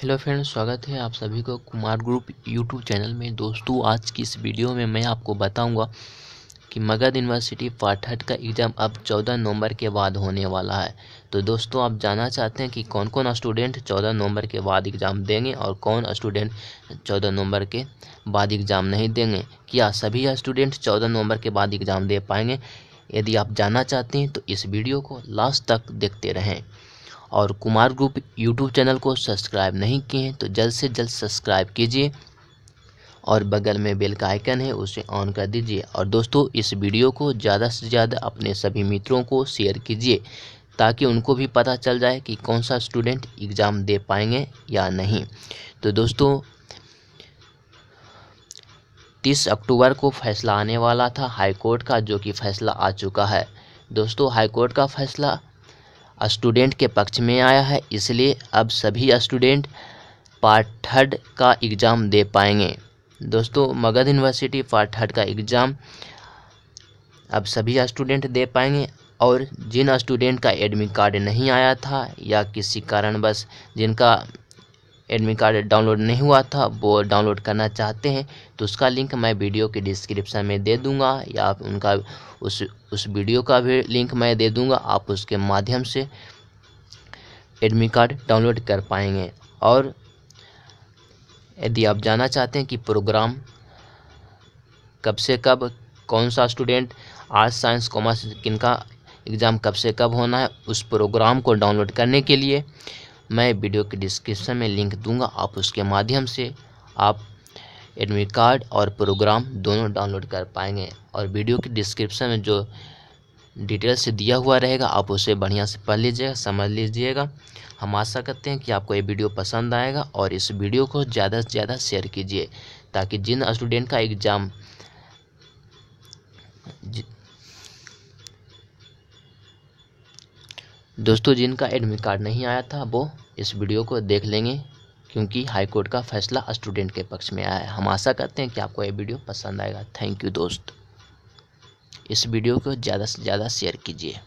hello friends स्वागत है आप सभी को कुमार ग्रुप यूट्यूब चैनल में दोस्तों आज की इस वीडियो में मैं आपको बताऊंगा कि मगध यूनिवर्सिटी पाठक का एग्ज़ाम अब 14 नवंबर के बाद होने वाला है तो दोस्तों आप जानना चाहते हैं कि कौन कौन स्टूडेंट 14 नवंबर के बाद एग्ज़ाम देंगे और कौन स्टूडेंट 14 नवंबर के बाद एग्ज़ाम नहीं देंगे क्या सभी स्टूडेंट चौदह नवंबर के बाद एग्ज़ाम दे पाएंगे यदि आप जानना चाहते हैं तो इस वीडियो को लास्ट तक देखते रहें और कुमार ग्रुप यूट्यूब चैनल को सब्सक्राइब नहीं किए हैं तो जल्द से जल्द सब्सक्राइब कीजिए और बगल में बेल का आइकन है उसे ऑन कर दीजिए और दोस्तों इस वीडियो को ज़्यादा से ज़्यादा अपने सभी मित्रों को शेयर कीजिए ताकि उनको भी पता चल जाए कि कौन सा स्टूडेंट एग्ज़ाम दे पाएंगे या नहीं तो दोस्तों तीस अक्टूबर को फैसला आने वाला था हाई कोर्ट का जो कि फैसला आ चुका है दोस्तों हाई कोर्ट का फैसला स्टूडेंट के पक्ष में आया है इसलिए अब सभी स्टूडेंट पार्ट थर्ड का एग्ज़ाम दे पाएंगे दोस्तों मगध यूनिवर्सिटी पार्ट थर्ड का एग्ज़ाम अब सभी स्टूडेंट दे पाएंगे और जिन स्टूडेंट का एडमिट कार्ड नहीं आया था या किसी कारणवश जिनका एडमिट कार्ड डाउनलोड नहीं हुआ था वो डाउनलोड करना चाहते हैं तो उसका लिंक मैं वीडियो के डिस्क्रिप्शन में दे दूंगा या आप उनका उस उस वीडियो का भी लिंक मैं दे दूंगा आप उसके माध्यम से एडमिट कार्ड डाउनलोड कर पाएंगे और यदि आप जानना चाहते हैं कि प्रोग्राम कब से कब कौन सा स्टूडेंट आर्ट्स साइंस कॉमर्स किनका एग्ज़ाम कब से कब होना है उस प्रोग्राम को डाउनलोड करने के लिए मैं वीडियो के डिस्क्रिप्शन में लिंक दूंगा आप उसके माध्यम से आप एडमिट कार्ड और प्रोग्राम दोनों डाउनलोड कर पाएंगे और वीडियो के डिस्क्रिप्शन में जो डिटेल से दिया हुआ रहेगा आप उसे बढ़िया से पढ़ लीजिएगा समझ लीजिएगा हम आशा करते हैं कि आपको ये वीडियो पसंद आएगा और इस वीडियो को ज़्यादा से ज़्यादा शेयर कीजिए ताकि जिन स्टूडेंट का एग्ज़ाम दोस्तों जिनका एडमिट कार्ड नहीं आया था वो इस वीडियो को देख लेंगे क्योंकि हाई कोर्ट का फैसला स्टूडेंट के पक्ष में आया है हम आशा करते हैं कि आपको ये वीडियो पसंद आएगा थैंक यू दोस्त इस वीडियो को ज़्यादा से ज़्यादा शेयर कीजिए